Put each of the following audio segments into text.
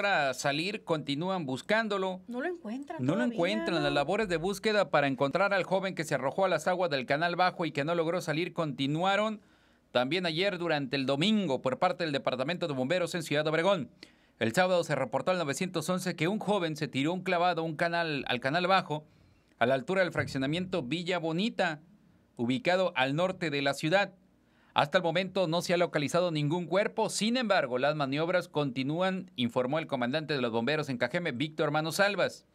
Para salir, continúan buscándolo. No lo encuentran. No lo encuentran. Las labores de búsqueda para encontrar al joven que se arrojó a las aguas del canal bajo y que no logró salir continuaron también ayer durante el domingo por parte del Departamento de Bomberos en Ciudad Obregón. El sábado se reportó al 911 que un joven se tiró un clavado un canal, al canal bajo a la altura del fraccionamiento Villa Bonita, ubicado al norte de la ciudad. Hasta el momento no se ha localizado ningún cuerpo, sin embargo, las maniobras continúan, informó el comandante de los bomberos en Cajeme, Víctor Manos Salvas.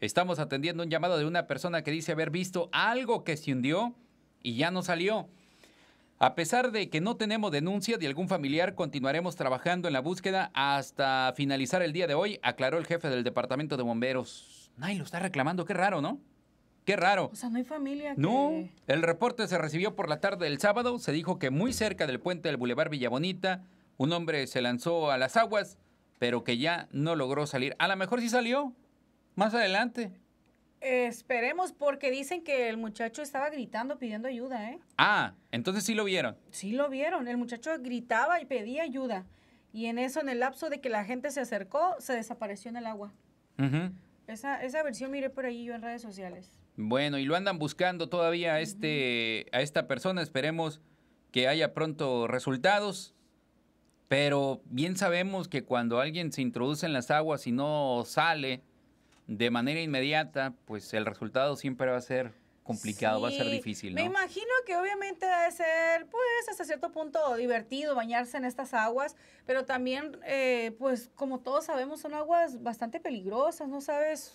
Estamos atendiendo un llamado de una persona que dice haber visto algo que se hundió y ya no salió. A pesar de que no tenemos denuncia de algún familiar, continuaremos trabajando en la búsqueda hasta finalizar el día de hoy, aclaró el jefe del Departamento de Bomberos. Nadie lo está reclamando, qué raro, ¿no? Qué raro. O sea, no hay familia. No. El reporte se recibió por la tarde del sábado. Se dijo que muy cerca del puente del Boulevard Villabonita, un hombre se lanzó a las aguas, pero que ya no logró salir. A lo mejor sí salió. Más adelante. Esperemos, porque dicen que el muchacho estaba gritando pidiendo ayuda, ¿eh? Ah, entonces sí lo vieron. Sí lo vieron. El muchacho gritaba y pedía ayuda. Y en eso, en el lapso de que la gente se acercó, se desapareció en el agua. Ajá. Esa, versión miré por ahí yo en redes sociales. Bueno, y lo andan buscando todavía a, este, a esta persona. Esperemos que haya pronto resultados. Pero bien sabemos que cuando alguien se introduce en las aguas y no sale de manera inmediata, pues el resultado siempre va a ser complicado, va a ser difícil. Me imagino que obviamente debe ser, pues, hasta cierto punto divertido bañarse en estas aguas, pero también, eh, pues como todos sabemos, son aguas bastante peligrosas, ¿no sabes?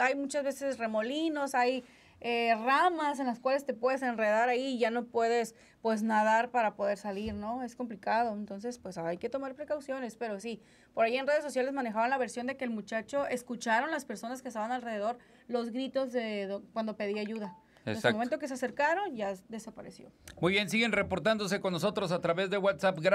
Hay muchas veces remolinos, hay eh, ramas en las cuales te puedes enredar ahí y ya no puedes, pues, nadar para poder salir, ¿no? Es complicado, entonces, pues, hay que tomar precauciones, pero sí, por ahí en redes sociales manejaban la versión de que el muchacho escucharon las personas que estaban alrededor los gritos de cuando pedía ayuda el momento que se acercaron, ya desapareció. Muy bien, siguen reportándose con nosotros a través de WhatsApp.